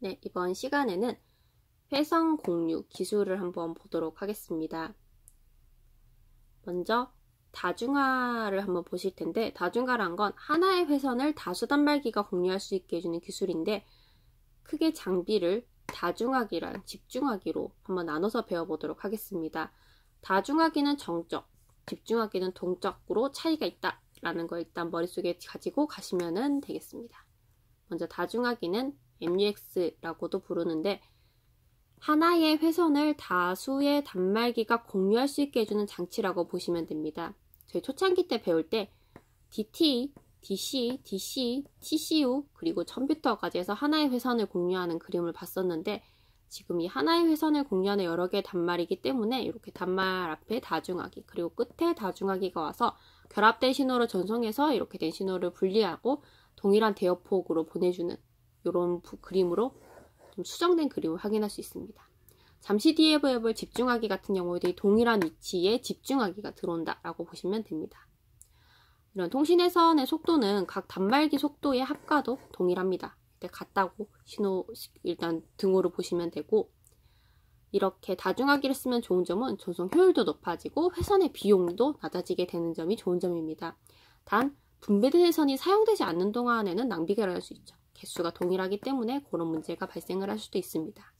네, 이번 시간에는 회선 공유 기술을 한번 보도록 하겠습니다. 먼저 다중화를 한번 보실 텐데 다중화란 건 하나의 회선을 다수 단말기가 공유할 수 있게 해주는 기술인데 크게 장비를 다중화기랑 집중화기로 한번 나눠서 배워보도록 하겠습니다. 다중화기는 정적, 집중화기는 동적으로 차이가 있다 라는 걸 일단 머릿속에 가지고 가시면 되겠습니다. 먼저 다중화기는 MUX라고도 e 부르는데 하나의 회선을 다수의 단말기가 공유할 수 있게 해주는 장치라고 보시면 됩니다. 저희 초창기 때 배울 때 DT, DC, DC, TCU 그리고 컴퓨터까지 해서 하나의 회선을 공유하는 그림을 봤었는데 지금 이 하나의 회선을 공유하는 여러 개의 단말이기 때문에 이렇게 단말 앞에 다중하기 그리고 끝에 다중하기가 와서 결합된 신호를 전송해서 이렇게 된 신호를 분리하고 동일한 대역폭으로 보내주는 이런 그림으로 좀 수정된 그림을 확인할 수 있습니다. 잠시 뒤에 보여볼 집중하기 같은 경우에도 동일한 위치에 집중하기가 들어온다 라고 보시면 됩니다. 이런 통신회선의 속도는 각 단말기 속도의 합과도 동일합니다. 이때 같다고 신호 일단 등호를 보시면 되고 이렇게 다중하기를 쓰면 좋은 점은 전송 효율도 높아지고 회선의 비용도 낮아지게 되는 점이 좋은 점입니다. 단 분배된 회선이 사용되지 않는 동안에는 낭비가 일어날 수 있죠. 개수가 동일하기 때문에 그런 문제가 발생을 할 수도 있습니다.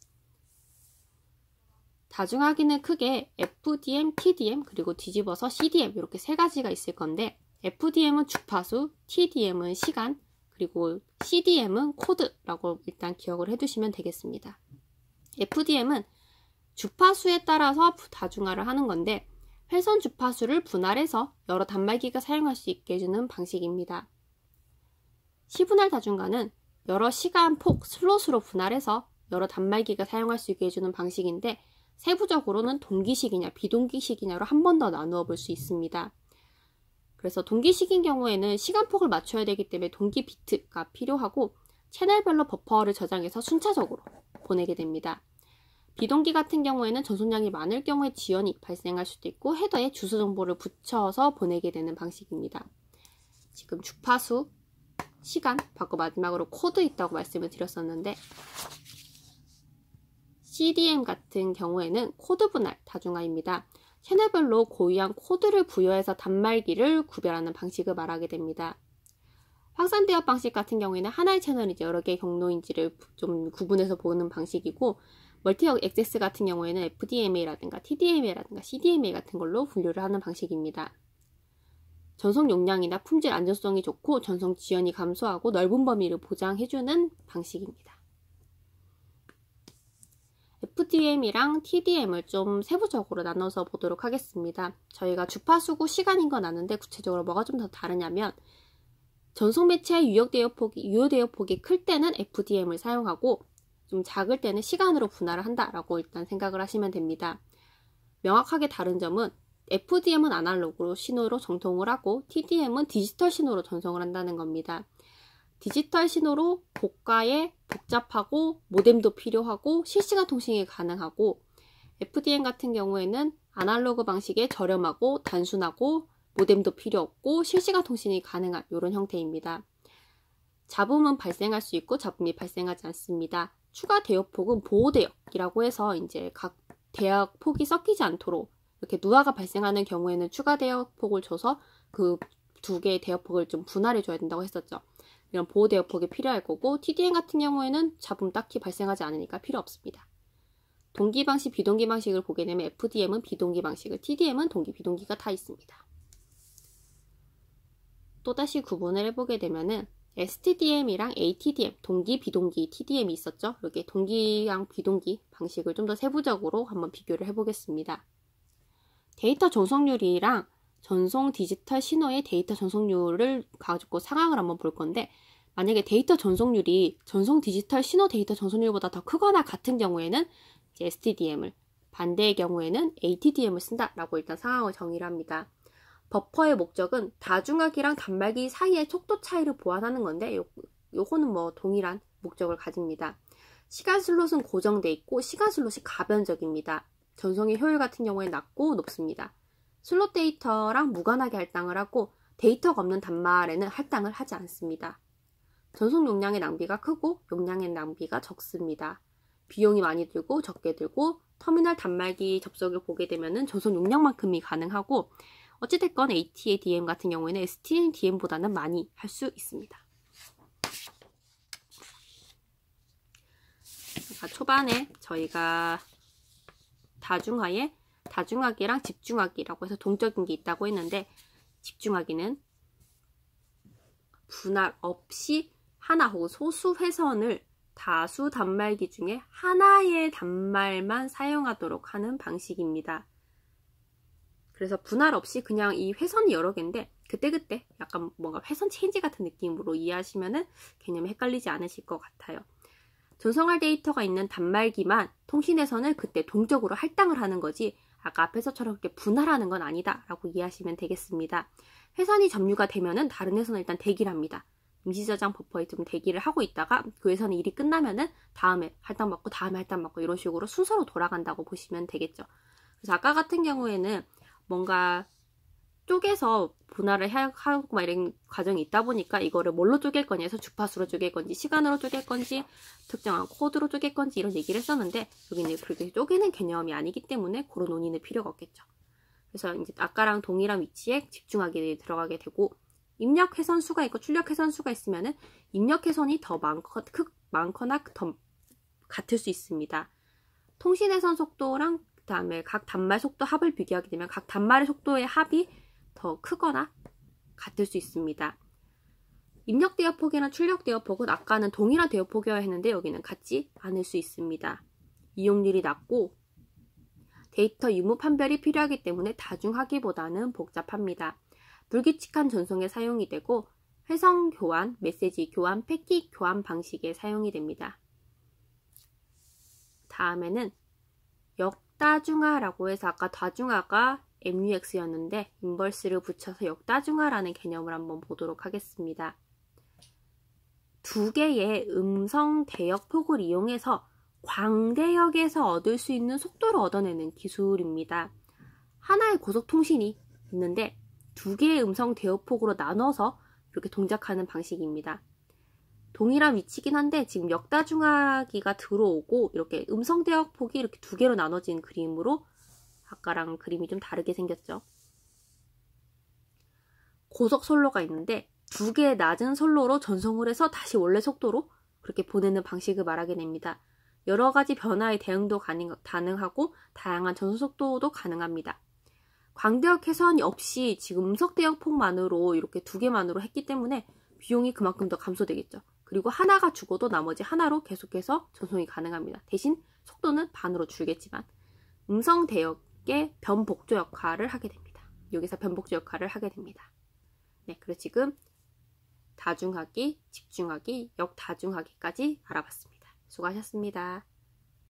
다중 하기는 크게 FDM, TDM, 그리고 뒤집어서 CDM 이렇게 세 가지가 있을 건데 FDM은 주파수, TDM은 시간, 그리고 CDM은 코드라고 일단 기억을 해두시면 되겠습니다. FDM은 주파수에 따라서 다중화를 하는 건데 회선 주파수를 분할해서 여러 단말기가 사용할 수 있게 해주는 방식입니다. 시분할 다중화는 여러 시간 폭 슬롯으로 분할해서 여러 단말기가 사용할 수 있게 해주는 방식인데 세부적으로는 동기식이냐 비동기식이냐로 한 번 더 나누어 볼 수 있습니다. 그래서 동기식인 경우에는 시간폭을 맞춰야 되기 때문에 동기 비트가 필요하고 채널별로 버퍼를 저장해서 순차적으로 보내게 됩니다. 비동기 같은 경우에는 전송량이 많을 경우에 지연이 발생할 수도 있고 헤더에 주소 정보를 붙여서 보내게 되는 방식입니다. 지금 주파수, 시간 바꿔 마지막으로 코드 있다고 말씀을 드렸었는데 CDM 같은 경우에는 코드 분할 다중화입니다. 채널별로 고유한 코드를 부여해서 단말기를 구별하는 방식을 말하게 됩니다. 확산 대화 방식 같은 경우에는 하나의 채널이지 여러 개의 경로인지를 좀 구분해서 보는 방식이고 멀티역 액세스 같은 경우에는 FDMA라든가 TDMA라든가 CDMA 같은 걸로 분류를 하는 방식입니다. 전송 용량이나 품질 안전성이 좋고 전송 지연이 감소하고 넓은 범위를 보장해주는 방식입니다. FDM이랑 TDM을 좀 세부적으로 나눠서 보도록 하겠습니다. 저희가 주파수고 시간인 건 아는데 구체적으로 뭐가 좀 더 다르냐면 전송 매체의 유효대역폭이, 대역폭이클 때는 FDM을 사용하고 좀 작을 때는 시간으로 분할을 한다라고 일단 생각을 하시면 됩니다. 명확하게 다른 점은 FDM은 아날로그로 신호로 전송을 하고 TDM은 디지털 신호로 전송을 한다는 겁니다. 디지털 신호로 고가에 복잡하고 모뎀도 필요하고 실시간 통신이 가능하고 FDM 같은 경우에는 아날로그 방식에 저렴하고 단순하고 모뎀도 필요 없고 실시간 통신이 가능한 이런 형태입니다. 잡음은 발생할 수 있고 잡음이 발생하지 않습니다. 추가 대역폭은 보호 대역이라고 해서 이제 각 대역 폭이 섞이지 않도록 이렇게 누아가 발생하는 경우에는 추가 대역폭을 줘서 그 두 개의 대역폭을 좀 분할해 줘야 된다고 했었죠. 이런 보호 대역폭이 필요할 거고 TDN 같은 경우에는 잡음 딱히 발생하지 않으니까 필요 없습니다. 동기 방식, 비동기 방식을 보게 되면 FDM은 비동기 방식을, TDM은 동기, 비동기가 다 있습니다. 또다시 구분을 해보게 되면은 STDM이랑 ATDM, 동기, 비동기, TDM이 있었죠. 이렇게 동기랑 비동기 방식을 좀 더 세부적으로 한번 비교를 해보겠습니다. 데이터 전송률이랑 전송 디지털 신호의 데이터 전송률을 가지고 상황을 한번 볼 건데 만약에 데이터 전송률이 전송 디지털 신호 데이터 전송률보다 더 크거나 같은 경우에는 이제 STDM을 반대의 경우에는 ATDM을 쓴다라고 일단 상황을 정의를 합니다. 버퍼의 목적은 다중악이랑 단말기 사이의 속도 차이를 보완하는 건데 요, 요거는 뭐 동일한 목적을 가집니다. 시간 슬롯은 고정돼 있고 시간 슬롯이 가변적입니다. 전송의 효율 같은 경우에 낮고 높습니다. 슬롯 데이터랑 무관하게 할당을 하고 데이터가 없는 단말에는 할당을 하지 않습니다. 전송 용량의 낭비가 크고 용량의 낭비가 적습니다. 비용이 많이 들고 적게 들고 터미널 단말기 접속을 보게 되면 전송 용량만큼이 가능하고 어찌됐건 ATADM 같은 경우에는 STDM보다는 많이 할 수 있습니다. 그러니까 초반에 저희가 다중화에 다중하기랑 집중하기라고 해서 동적인 게 있다고 했는데 집중하기는 분할 없이 하나 혹은 소수 회선을 다수 단말기 중에 하나의 단말만 사용하도록 하는 방식입니다. 그래서 분할 없이 그냥 이 회선이 여러 개인데 그때그때 약간 뭔가 회선 체인지 같은 느낌으로 이해하시면은 개념이 헷갈리지 않으실 것 같아요. 전성할 데이터가 있는 단말기만 통신에서는 그때 동적으로 할당을 하는 거지 아까 앞에서처럼 그렇게 분할하는 건 아니다 라고 이해하시면 되겠습니다. 회선이 점유가 되면은 다른 회선은 일단 대기를 합니다. 임시저장 버퍼에 좀 대기를 하고 있다가 그 회선이 일이 끝나면은 다음에 할당받고 다음에 할당받고 이런 식으로 순서로 돌아간다고 보시면 되겠죠. 그래서 아까 같은 경우에는 뭔가 쪼개서 분할을 하고 막 이런 과정이 있다 보니까 이거를 뭘로 쪼갤 거냐 해서 주파수로 쪼갤 건지 시간으로 쪼갤 건지 특정한 코드로 쪼갤 건지 이런 얘기를 했었는데 여기는 그렇게 쪼개는 개념이 아니기 때문에 그런 논의는 필요가 없겠죠. 그래서 이제 아까랑 동일한 위치에 집중하게 들어가게 되고 입력 회선수가 있고 출력 회선수가 있으면은 입력 회선이 더 많거, 많거나 더 같을 수 있습니다. 통신 회선 속도랑 그다음에 각 단말 속도 합을 비교하게 되면 각 단말의 속도의 합이 더 크거나 같을 수 있습니다. 입력 대역폭이나 출력 대역폭은 아까는 동일한 대역폭이어야 했는데 여기는 같지 않을 수 있습니다. 이용률이 낮고 데이터 유무 판별이 필요하기 때문에 다중하기보다는 복잡합니다. 불규칙한 전송에 사용이 되고 회성 교환, 메시지 교환, 패킷 교환 방식에 사용이 됩니다. 다음에는 역다중화라고 해서 아까 다중화가 mux였는데 인벌스를 붙여서 역다중화라는 개념을 한번 보도록 하겠습니다. 두 개의 음성 대역 폭을 이용해서 광대역에서 얻을 수 있는 속도를 얻어내는 기술입니다. 하나의 고속통신이 있는데 두 개의 음성 대역폭으로 나눠서 이렇게 동작하는 방식입니다. 동일한 위치긴 한데 지금 역다중화기가 들어오고 이렇게 음성 대역폭이 이렇게 두 개로 나눠진 그림으로 아까랑 그림이 좀 다르게 생겼죠. 고속 선로가 있는데 두 개의 낮은 선로로 전송을 해서 다시 원래 속도로 그렇게 보내는 방식을 말하게 됩니다. 여러 가지 변화의 대응도 가능하고 다양한 전송 속도도 가능합니다. 광대역 해선이 없이 지금 음석 대역폭만으로 이렇게 두 개만으로 했기 때문에 비용이 그만큼 더 감소되겠죠. 그리고 하나가 죽어도 나머지 하나로 계속해서 전송이 가능합니다. 대신 속도는 반으로 줄겠지만 음성 대역 게 변복조 역할을 하게 됩니다. 여기서 변복조 역할을 하게 됩니다. 네, 그래서 지금 다중하기, 집중하기, 역다중하기까지 알아봤습니다. 수고하셨습니다.